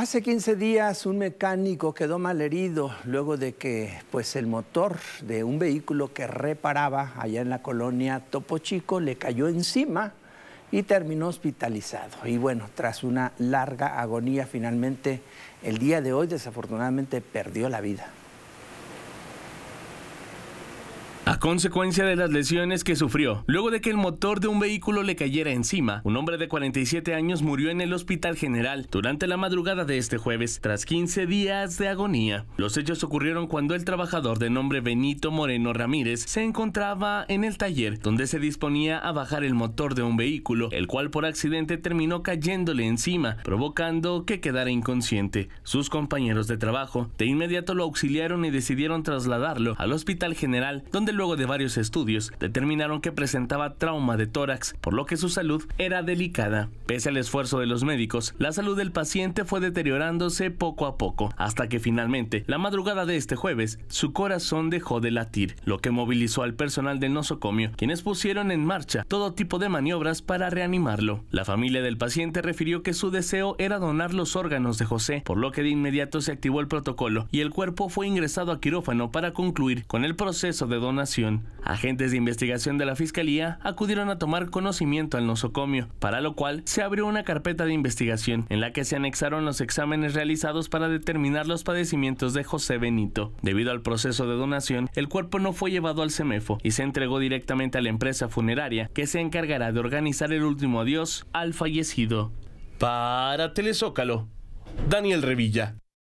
Hace 15 días un mecánico quedó malherido luego de que pues, el motor de un vehículo que reparaba allá en la colonia Topo Chico le cayó encima y terminó hospitalizado. Y bueno, tras una larga agonía finalmente el día de hoy desafortunadamente perdió la vida a consecuencia de las lesiones que sufrió. Luego de que el motor de un vehículo le cayera encima, un hombre de 47 años murió en el Hospital General durante la madrugada de este jueves, tras 15 días de agonía. Los hechos ocurrieron cuando el trabajador de nombre Benito Moreno Ramírez se encontraba en el taller donde se disponía a bajar el motor de un vehículo, el cual por accidente terminó cayéndole encima, provocando que quedara inconsciente. Sus compañeros de trabajo de inmediato lo auxiliaron y decidieron trasladarlo al Hospital General, donde luego de varios estudios determinaron que presentaba trauma de tórax, por lo que su salud era delicada. Pese al esfuerzo de los médicos, la salud del paciente fue deteriorándose poco a poco, hasta que finalmente, la madrugada de este jueves, su corazón dejó de latir, lo que movilizó al personal del nosocomio, quienes pusieron en marcha todo tipo de maniobras para reanimarlo. La familia del paciente refirió que su deseo era donar los órganos de José, por lo que de inmediato se activó el protocolo y el cuerpo fue ingresado a quirófano para concluir con el proceso de donación Agentes de investigación de la Fiscalía acudieron a tomar conocimiento al nosocomio, para lo cual se abrió una carpeta de investigación en la que se anexaron los exámenes realizados para determinar los padecimientos de José Benito. Debido al proceso de donación, el cuerpo no fue llevado al CEMEFO y se entregó directamente a la empresa funeraria que se encargará de organizar el último adiós al fallecido. Para Telezócalo, Daniel Revilla.